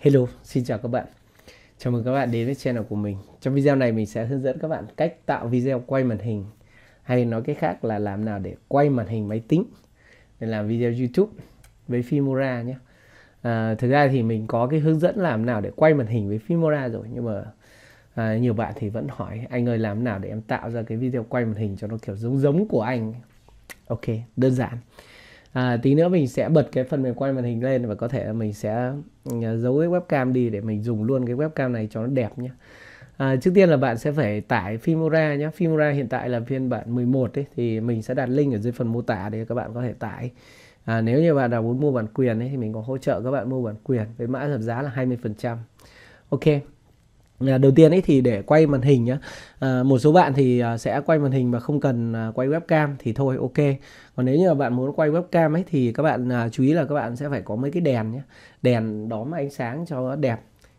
Hello, xin chào các bạn. Chào mừng các bạn đến với channel của mình. Trong video này mình sẽ hướng dẫn các bạn cách tạo video quay màn hình hay nói cách khác là làm nào để quay màn hình máy tính để làm video YouTube với Filmora nhé. À, thực ra thì mình có cái hướng dẫn làm nào để quay màn hình với Filmora rồi nhưng mà à, nhiều bạn thì vẫn hỏi anh ơi làm nào để em tạo ra cái video quay màn hình cho nó kiểu giống giống của anh. Ok, đơn giản à, tí nữa mình sẽ bật cái phần mềm quay màn hình lên và có thể là mình sẽ ừ, giấu cái webcam đi để mình dùng luôn cái webcam này cho nó đẹp nhé À, trước tiên là bạn sẽ phải tải Filmora nhé. Filmora hiện tại là phiên bản 11 ấy, thì mình sẽ đặt link ở dưới phần mô tả để các bạn có thể tải. À, nếu như bạn nào muốn mua bản quyền ấy, thì mình có hỗ trợ các bạn mua bản quyền với mã giảm giá là 20%. Ok đầu tiên ấy thì để quay màn hình nhá à, một số bạn thì à, sẽ quay màn hình mà không cần à, quay webcam thì thôi ok còn nếu như mà bạn muốn quay webcam ấy thì các bạn à, chú ý là các bạn sẽ phải có mấy cái đèn nhé đèn đóm ánh sáng cho nó đẹp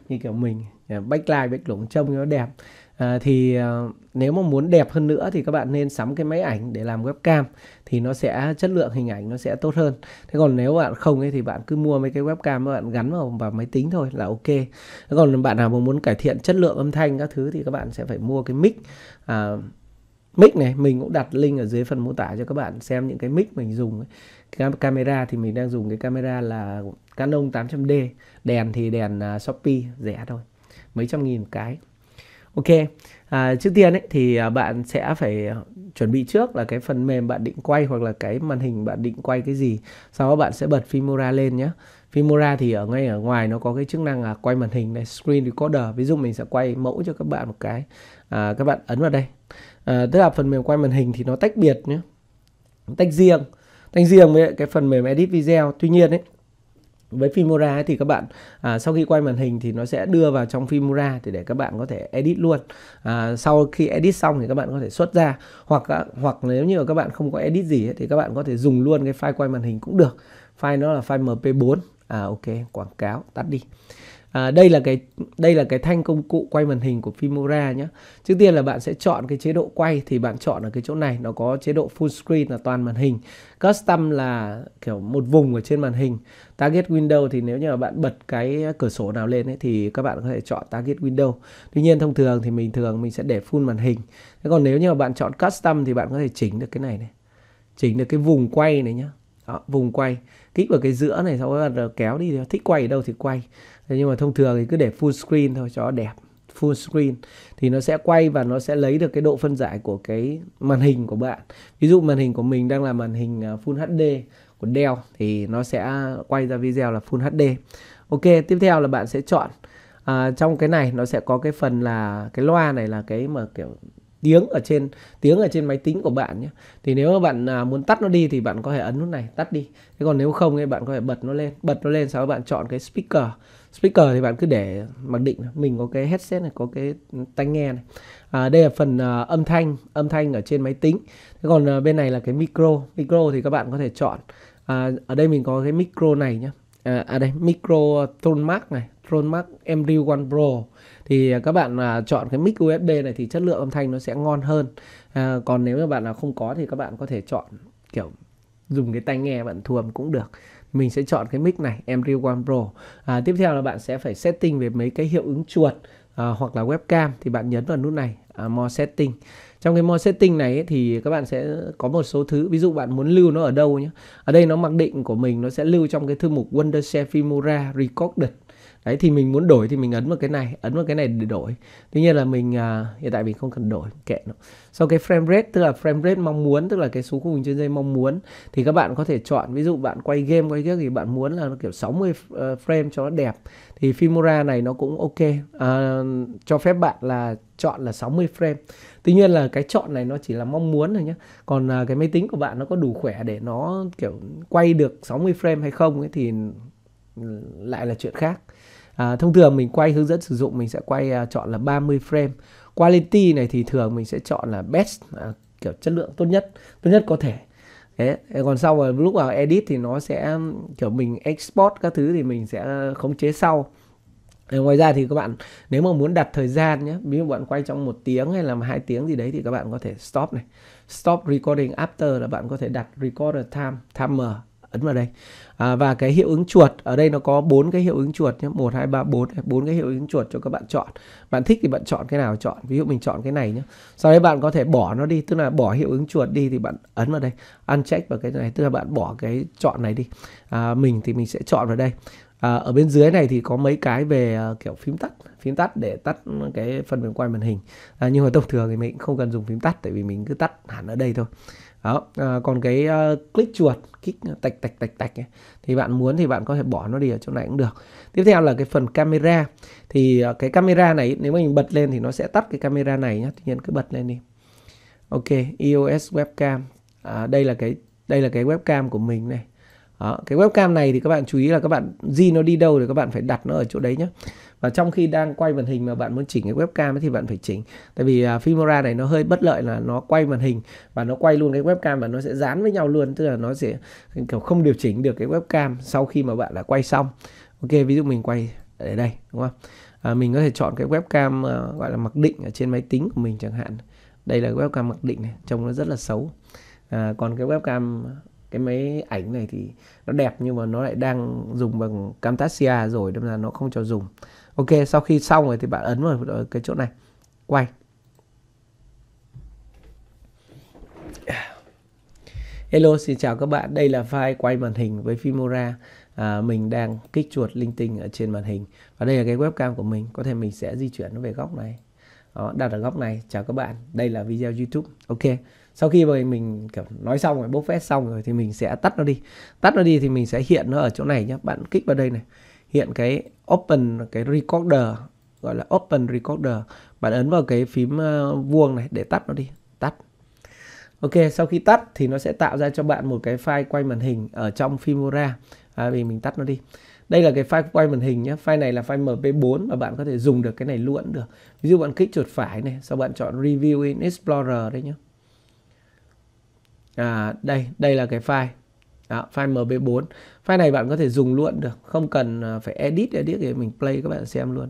như kiểu mình à, backlight backlight trông cho nó đẹp à, thì à, nếu mà muốn đẹp hơn nữa thì các bạn nên sắm cái máy ảnh để làm webcam thì nó sẽ chất lượng hình ảnh nó sẽ tốt hơn thế còn nếu bạn không ấy thì bạn cứ mua mấy cái webcam mà bạn gắn vào vào máy tính thôi là ok thế còn bạn nào muốn cải thiện chất lượng âm thanh các thứ thì các bạn sẽ phải mua cái mic à, mic này mình cũng đặt link ở dưới phần mô tả cho các bạn xem những cái mic mình dùng ấy. camera thì mình đang dùng cái camera là Canon 800D đèn thì đèn uh, Shopee rẻ thôi mấy trăm nghìn cái Ok, à, trước tiên ấy, thì à, bạn sẽ phải à, chuẩn bị trước là cái phần mềm bạn định quay hoặc là cái màn hình bạn định quay cái gì. Sau đó bạn sẽ bật Filmora lên nhé. Filmora thì ở ngay ở ngoài nó có cái chức năng là quay màn hình này, screen recorder. Ví dụ mình sẽ quay mẫu cho các bạn một cái. À, các bạn ấn vào đây. À, tức là phần mềm quay màn hình thì nó tách biệt nhé. Tách riêng. Tách riêng với cái phần mềm edit video. Tuy nhiên ấy, với Filmora thì các bạn à, sau khi quay màn hình thì nó sẽ đưa vào trong Filmora thì để các bạn có thể edit luôn à, sau khi edit xong thì các bạn có thể xuất ra hoặc à, hoặc nếu như các bạn không có edit gì ấy, thì các bạn có thể dùng luôn cái file quay màn hình cũng được file nó là file mp4 à ok quảng cáo tắt đi à, đây là cái đây là cái thanh công cụ quay màn hình của Filmora nhé trước tiên là bạn sẽ chọn cái chế độ quay thì bạn chọn ở cái chỗ này nó có chế độ full screen là toàn màn hình custom là kiểu một vùng ở trên màn hình target window thì nếu như mà bạn bật cái cửa sổ nào lên ấy, thì các bạn có thể chọn target window tuy nhiên thông thường thì mình thường mình sẽ để full màn hình thế còn nếu như mà bạn chọn custom thì bạn có thể chỉnh được cái này này chỉnh được cái vùng quay này nhé đó, vùng quay kích vào cái giữa này sau đó là kéo đi thích quay ở đâu thì quay thế nhưng mà thông thường thì cứ để full screen thôi cho đẹp full screen thì nó sẽ quay và nó sẽ lấy được cái độ phân giải của cái màn hình của bạn ví dụ màn hình của mình đang là màn hình à, full HD của Dell thì nó sẽ quay ra video là full HD ok tiếp theo là bạn sẽ chọn à, trong cái này nó sẽ có cái phần là cái loa này là cái mà kiểu tiếng ở trên tiếng ở trên máy tính của bạn nhé thì nếu mà bạn à, muốn tắt nó đi thì bạn có thể ấn nút này tắt đi thế còn nếu không thì bạn có thể bật nó lên bật nó lên sau đó bạn chọn cái speaker speaker thì bạn cứ để mặc định mình có cái headset này có cái tai nghe này à, đây là phần à, âm thanh âm thanh ở trên máy tính thế còn à, bên này là cái micro micro thì các bạn có thể chọn à, ở đây mình có cái micro này nhé à, à đây micro tone mark này tone mark md1 pro thì à, các bạn à, chọn cái mic USB này thì chất lượng âm thanh nó sẽ ngon hơn à, còn nếu mà bạn nào không có thì các bạn có thể chọn kiểu dùng cái tai nghe bạn thu âm cũng được mình sẽ chọn cái mic này em real One Pro à, tiếp theo là bạn sẽ phải setting về mấy cái hiệu ứng chuột à, hoặc là webcam thì bạn nhấn vào nút này à, More Setting trong cái more setting này ấy, thì các bạn sẽ có một số thứ ví dụ bạn muốn lưu nó ở đâu nhé ở đây nó mặc định của mình nó sẽ lưu trong cái thư mục Wondershare Filmora Recorded đấy thì mình muốn đổi thì mình ấn vào cái này ấn vào cái này để đổi tuy nhiên là mình uh, hiện tại mình không cần đổi kệ nó sau cái frame rate tức là frame rate mong muốn tức là cái số khung hình trên dây mong muốn thì các bạn có thể chọn ví dụ bạn quay game quay game thì bạn muốn là kiểu 60 ờ, frame cho nó đẹp thì Filmora này nó cũng ok uh, cho phép bạn là chọn là 60 frame tuy nhiên là cái chọn này nó chỉ là mong muốn thôi nhé còn uh, cái máy tính của bạn nó có đủ khỏe để nó kiểu quay được 60 frame hay không ấy thì lại là chuyện khác À, thông thường mình quay hướng dẫn sử dụng mình sẽ quay à, chọn là 30 frame. Quality này thì thường mình sẽ chọn là best à, kiểu chất lượng tốt nhất, tốt nhất có thể. Đấy. còn sau mà lúc vào edit thì nó sẽ kiểu mình export các thứ thì mình sẽ khống chế sau. Ngoài ra thì các bạn nếu mà muốn đặt thời gian nhé, ví dụ bạn quay trong một tiếng hay là hai tiếng gì đấy thì các bạn có thể stop này. Stop recording after là bạn có thể đặt recorder time, timer ấn vào đây à, và cái hiệu ứng chuột ở đây nó có bốn cái hiệu ứng chuột nhé một hai ba bốn bốn cái hiệu ứng chuột cho các bạn chọn bạn thích thì bạn chọn cái nào chọn ví dụ mình chọn cái này nhé sau đấy bạn có thể bỏ nó đi tức là bỏ hiệu ứng chuột đi thì bạn ấn vào đây uncheck vào cái này tức là bạn bỏ cái chọn này đi à, mình thì mình sẽ chọn vào đây À, ở bên dưới này thì có mấy cái về ờ, kiểu phím tắt, phím tắt để tắt cái phần mềm quay màn hình. À, nhưng mà thông thường thì mình không cần dùng phím tắt tại vì mình cứ tắt hẳn ở đây thôi. Đó, à, còn cái uh, click chuột, kích tạch tạch tạch tạch ấy, thì bạn muốn thì bạn có thể bỏ nó đi ở chỗ này cũng được. Tiếp theo là cái phần camera. Thì uh, cái camera này nếu mình bật lên thì nó sẽ tắt cái camera này nhá. Tuy nhiên cứ bật lên đi. Ok, iOS webcam. À, đây là cái đây là cái webcam của mình này đó, cái webcam này thì các bạn chú ý là các bạn di nó đi đâu thì các bạn phải đặt nó ở chỗ đấy nhé và trong khi đang quay màn hình mà bạn muốn chỉnh cái webcam ấy thì bạn phải chỉnh tại vì uh, Filmora này nó hơi bất lợi là nó quay màn hình và nó quay luôn cái webcam và nó sẽ dán với nhau luôn tức là nó sẽ kiểu không điều chỉnh được cái webcam sau khi mà bạn đã quay xong ok ví dụ mình quay ở đây đúng không à, mình có thể chọn cái webcam uh, gọi là mặc định ở trên máy tính của mình chẳng hạn đây là webcam mặc định này trông nó rất là xấu à, còn cái webcam cái máy ảnh này thì nó đẹp nhưng mà nó lại đang dùng bằng Camtasia rồi nên là nó không cho dùng ok sau khi xong rồi thì bạn ấn vào cái chỗ này quay Hello xin chào các bạn đây là file quay màn hình với Filmora à, mình đang kích chuột linh tinh ở trên màn hình và đây là cái webcam của mình có thể mình sẽ di chuyển nó về góc này đó, đặt ở góc này chào các bạn đây là video YouTube ok sau khi mà mình kiểu nói xong rồi bốc phét xong rồi thì mình sẽ tắt nó đi tắt nó đi thì mình sẽ hiện nó ở chỗ này nhé bạn kích vào đây này hiện cái open cái recorder gọi là open recorder bạn ấn vào cái phím ờ, vuông này để tắt nó đi tắt ok sau khi tắt thì nó sẽ tạo ra cho bạn một cái file quay màn hình ở trong Filmora à, vì mình tắt nó đi đây là cái file quay màn hình nhé file này là file mp4 mà bạn có thể dùng được cái này luôn được ví dụ bạn kích chuột phải này sau bạn chọn review in explorer đấy nhé à, đây đây là cái file đó, file mp4 file này bạn có thể dùng luôn được không cần à, phải edit edit để mình play các bạn xem luôn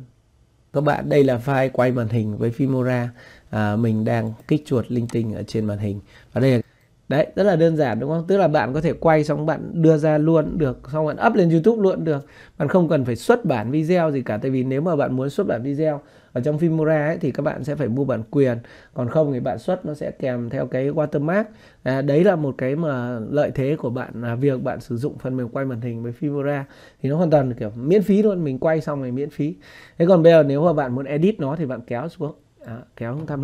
các bạn đây là file quay màn hình với Filmora à, mình đang kích chuột linh tinh ở trên màn hình và đây là đấy rất là đơn giản đúng không tức là bạn có thể quay xong bạn đưa ra luôn được xong bạn up lên youtube luôn được bạn không cần phải xuất bản video gì cả tại vì nếu mà bạn muốn xuất bản video ở trong Filmora ấy, thì các bạn sẽ phải mua bản quyền còn không thì bạn xuất nó sẽ kèm theo cái watermark à, đấy là một cái mà lợi thế của bạn là việc bạn sử dụng phần mềm quay màn hình với Filmora thì nó hoàn toàn kiểu miễn phí luôn mình quay xong rồi miễn phí thế còn bây giờ nếu mà bạn muốn edit nó thì bạn kéo xuống à, kéo không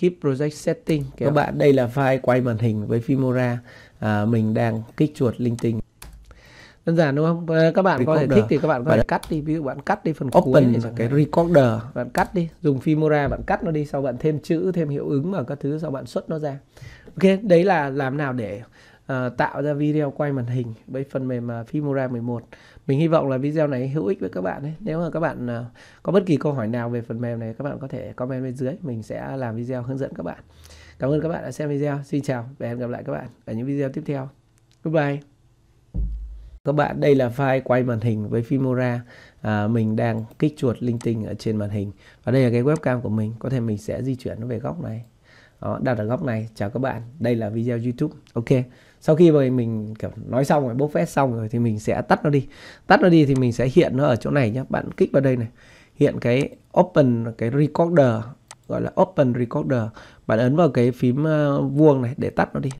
Keep Project Setting. Các okay. bạn, đây là file quay màn hình với Filmora. À, mình đang kích chuột linh tinh. Đơn giản đúng không? Ờ, các bạn recorder. có thể thích thì các bạn có thể cắt đi. Ví dụ bạn cắt đi phần Open cuối. Open cái recorder. Bạn cắt đi. Dùng Filmora bạn cắt nó đi. Sau bạn thêm chữ, thêm hiệu ứng vào các thứ. Sau bạn xuất nó ra. Ok, đấy là làm nào để uh, tạo ra video quay màn hình với phần mềm uh, ờ, Filmora 11 mình hy vọng là video này hữu ích với các bạn ấy. nếu mà các bạn ờ, có bất kỳ câu hỏi nào về phần mềm này các bạn có thể comment bên dưới mình sẽ làm video hướng dẫn các bạn cảm ơn các bạn đã xem video xin chào và hẹn gặp lại các bạn ở những video tiếp theo goodbye các bạn đây là file quay màn hình với Filmora à, mình đang kích chuột linh tinh ở trên màn hình và đây là cái webcam của mình có thể mình sẽ di chuyển nó về góc này đó, đặt ở góc này chào các bạn đây là video youtube ok sau khi mà mình kiểu nói xong rồi bốc phép xong rồi thì mình sẽ tắt nó đi tắt nó đi thì mình sẽ hiện nó ở chỗ này nhé bạn kích vào đây này hiện cái open cái recorder gọi là open recorder bạn ấn vào cái phím ờ, vuông này để tắt nó đi